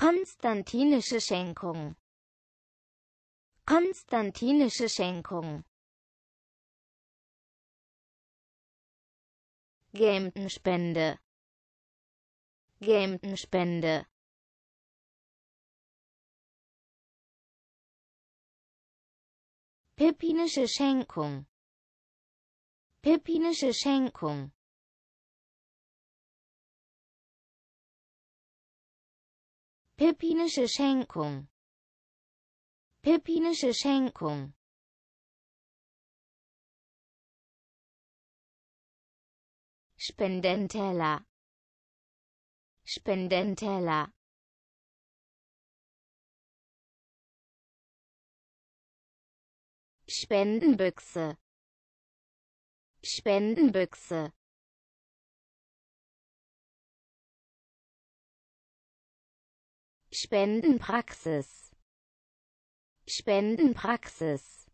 Konstantinische Schenkung Konstantinische Schenkung Gemtenspende Gemtenspende Pippinische Schenkung Pippinische Schenkung Pippinische Schenkung. Pippinische Schenkung. Spendenteller. Spendenteller. Spendenbüchse. Spendenbüchse. Spendenpraxis Spendenpraxis